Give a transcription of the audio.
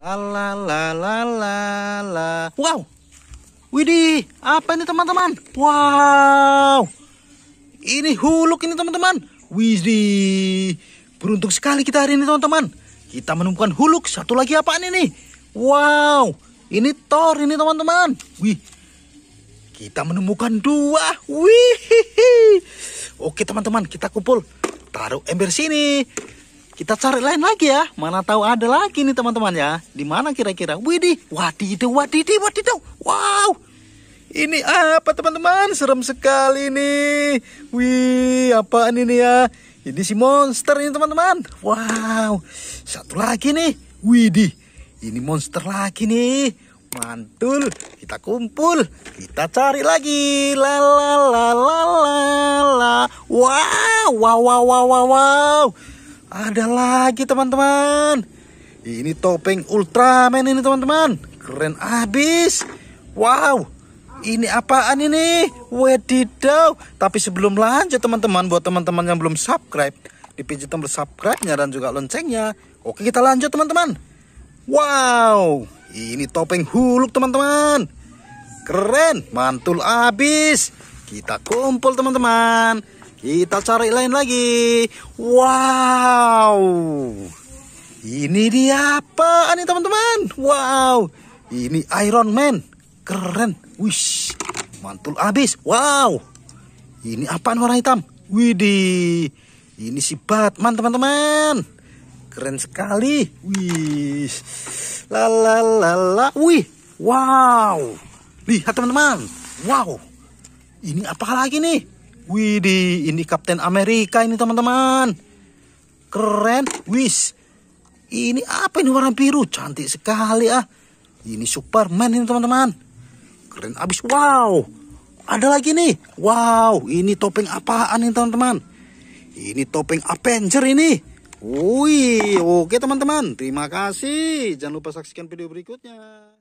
La la la la la. Wow. Widih, apa ini teman-teman? Wow. Ini huluk ini teman-teman. Widih. Beruntung sekali kita hari ini teman-teman. Kita menemukan huluk. Satu lagi apaan ini? Wow. Ini tor ini teman-teman. Wih. Kita menemukan dua. Wih. Oke teman-teman, kita kumpul. Taruh ember sini. Kita cari lain lagi ya. Mana tahu ada lagi nih teman-teman ya. Di mana kira-kira? Widih, wadidaw, wadidaw, wadidaw. Wow. Ini apa teman-teman? Serem sekali nih. Wih, apaan ini ya? Ini si monster ini teman-teman. Wow. Satu lagi nih. Widih. Ini monster lagi nih. Mantul, kita kumpul, kita cari lagi. La la la la la Wow, wow, wow, wow, wow. wow. Ada lagi teman-teman. Ini topeng Ultraman ini teman-teman. Keren abis. Wow. Ini apaan ini? Wedidaw. Tapi sebelum lanjut teman-teman. Buat teman-teman yang belum subscribe. Dipijit tombol subscribe-nya dan juga loncengnya. Oke kita lanjut teman-teman. Wow. Ini topeng huluk teman-teman. Keren. Mantul abis. Kita kumpul teman-teman. Kita cari lain lagi. Wow. Ini dia apa nih teman-teman? Wow. Ini Iron Man. Keren. Wish. Mantul abis. Wow. Ini apaan warna hitam? Widih. Ini si Batman teman-teman. Keren sekali. wish, La la Wih. Wow. Lihat teman-teman. Wow. Ini apa lagi nih? Widih, ini Kapten Amerika ini teman-teman. Keren, wis. Ini apa ini warna biru? Cantik sekali ah. Ini Superman ini teman-teman. Keren abis, wow. Ada lagi nih, wow. Ini topeng apaan ini teman-teman? Ini topeng Avenger ini. Wih, oke teman-teman. Terima kasih. Jangan lupa saksikan video berikutnya.